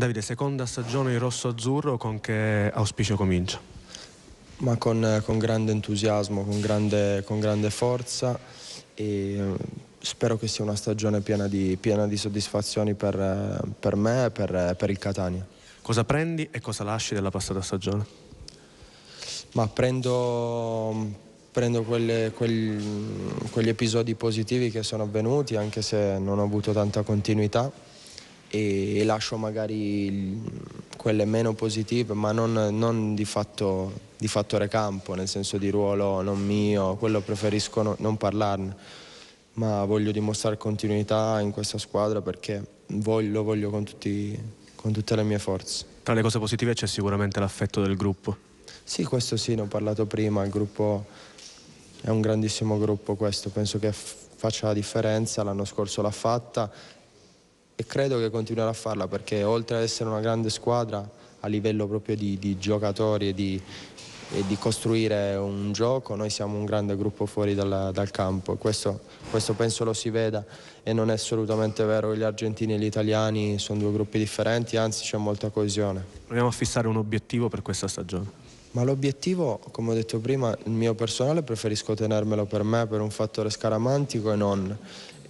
Davide, seconda stagione in rosso-azzurro, con che auspicio comincia? Ma con, con grande entusiasmo, con grande, con grande, forza e eh, spero che sia una stagione piena di, piena di soddisfazioni per, per me e per, per il Catania. Cosa prendi e cosa lasci della passata stagione? Ma prendo prendo quelle, quel, quegli episodi positivi che sono avvenuti, anche se non ho avuto tanta continuità e, lascio magari quelle meno positive, ma non, non di, fatto, di, fattore campo, nel senso di ruolo non mio, quello preferisco no, non parlarne, ma voglio dimostrare continuità in questa squadra perché voglio, lo voglio con, tutti, con tutte le mie forze. Tra le cose positive c'è sicuramente l'affetto del gruppo. Sì, questo sì, ne ho parlato prima, il gruppo è un grandissimo gruppo questo, penso che faccia la differenza, l'anno scorso l'ha fatta e credo che continuerà a farla perché oltre ad essere una grande squadra a livello proprio di, di giocatori e di, e di, costruire un gioco, noi siamo un grande gruppo fuori dalla, dal campo, questo, questo penso lo si veda e non è assolutamente vero che gli argentini e gli italiani sono due gruppi differenti, anzi c'è molta coesione. Proviamo a fissare un obiettivo per questa stagione. Ma l'obiettivo, come ho detto prima, il mio personale preferisco tenermelo per me per un fattore scaramantico e non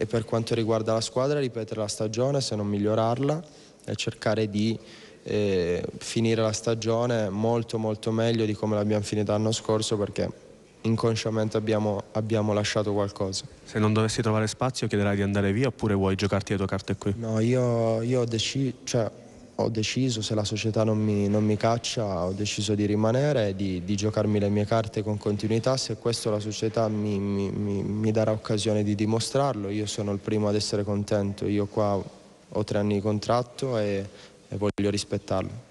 e per quanto riguarda la squadra ripetere la stagione se non migliorarla e cercare di eh, finire la stagione molto molto meglio di come l'abbiamo finita l'anno scorso perché inconsciamente abbiamo, abbiamo, lasciato qualcosa. Se non dovessi trovare spazio chiederai di andare via oppure vuoi giocarti le tue carte qui? No, io, io ho deciso, cioè ho deciso, se la società non mi, non mi caccia, ho deciso di rimanere, di, di, giocarmi le mie carte con continuità. Se questo la società mi, mi, mi, darà occasione di dimostrarlo, io sono il primo ad essere contento. Io qua ho tre anni di contratto e, e voglio rispettarlo.